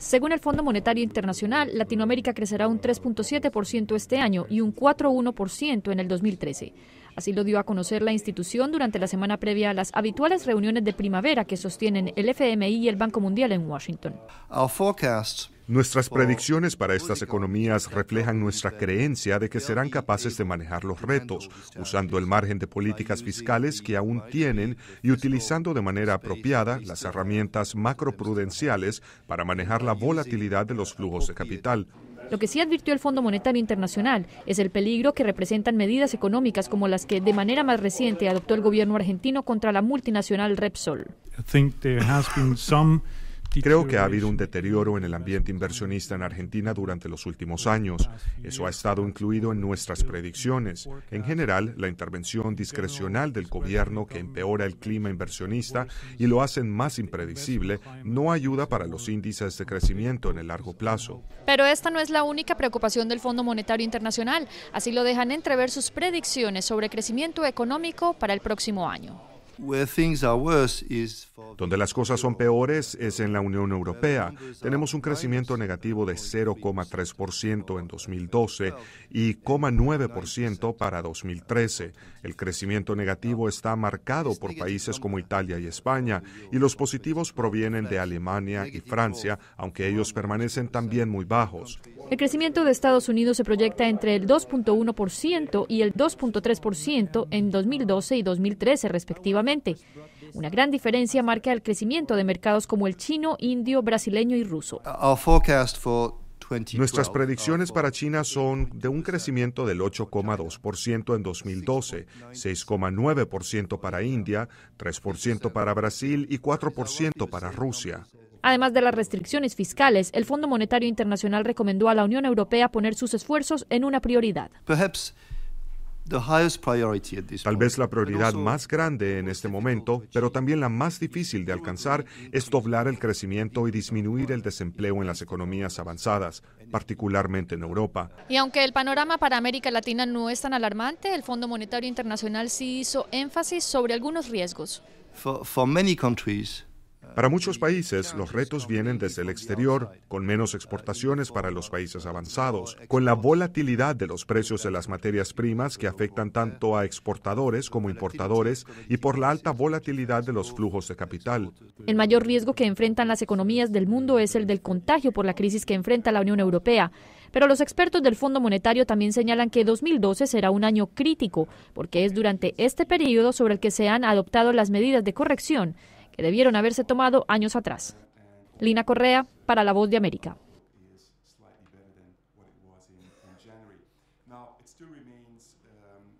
Según el Fondo Monetario Internacional, Latinoamérica crecerá un 3.7% este año y un 4.1% en el 2013. Así lo dio a conocer la institución durante la semana previa a las habituales reuniones de primavera que sostienen el FMI y el Banco Mundial en Washington. Nuestras predicciones para estas economías reflejan nuestra creencia de que serán capaces de manejar los retos, usando el margen de políticas fiscales que aún tienen y utilizando de manera apropiada las herramientas macroprudenciales para manejar la volatilidad de los flujos de capital. Lo que sí advirtió el Fondo Monetario Internacional es el peligro que representan medidas económicas como las que de manera más reciente adoptó el gobierno argentino contra la multinacional Repsol. Creo que ha habido un deterioro en el ambiente inversionista en Argentina durante los últimos años. Eso ha estado incluido en nuestras predicciones. En general, la intervención discrecional del gobierno que empeora el clima inversionista y lo hacen más impredecible no ayuda para los índices de crecimiento en el largo plazo. Pero esta no es la única preocupación del Fondo Monetario Internacional, así lo dejan entrever sus predicciones sobre crecimiento económico para el próximo año. Donde las cosas son peores es en la Unión Europea. Tenemos un crecimiento negativo de 0,3% en 2012 y 0,9% para 2013. El crecimiento negativo está marcado por países como Italia y España y los positivos provienen de Alemania y Francia, aunque ellos permanecen también muy bajos. El crecimiento de Estados Unidos se proyecta entre el 2.1% y el 2.3% en 2012 y 2013 respectivamente una gran diferencia marca el crecimiento de mercados como el chino, indio, brasileño y ruso. Nuestras predicciones para China son de un crecimiento del 8,2% en 2012, 6,9% para India, 3% para Brasil y 4% para Rusia. Además de las restricciones fiscales, el Fondo Monetario Internacional recomendó a la Unión Europea poner sus esfuerzos en una prioridad. Tal vez la prioridad más grande en este momento, pero también la más difícil de alcanzar, es doblar el crecimiento y disminuir el desempleo en las economías avanzadas, particularmente en Europa. Y aunque el panorama para América Latina no es tan alarmante, el Fondo Monetario Internacional sí hizo énfasis sobre algunos riesgos. many countries, para muchos países, los retos vienen desde el exterior, con menos exportaciones para los países avanzados, con la volatilidad de los precios de las materias primas que afectan tanto a exportadores como importadores y por la alta volatilidad de los flujos de capital. El mayor riesgo que enfrentan las economías del mundo es el del contagio por la crisis que enfrenta la Unión Europea. Pero los expertos del Fondo Monetario también señalan que 2012 será un año crítico, porque es durante este periodo sobre el que se han adoptado las medidas de corrección que debieron haberse tomado años atrás. Lina Correa, para La Voz de América. Um,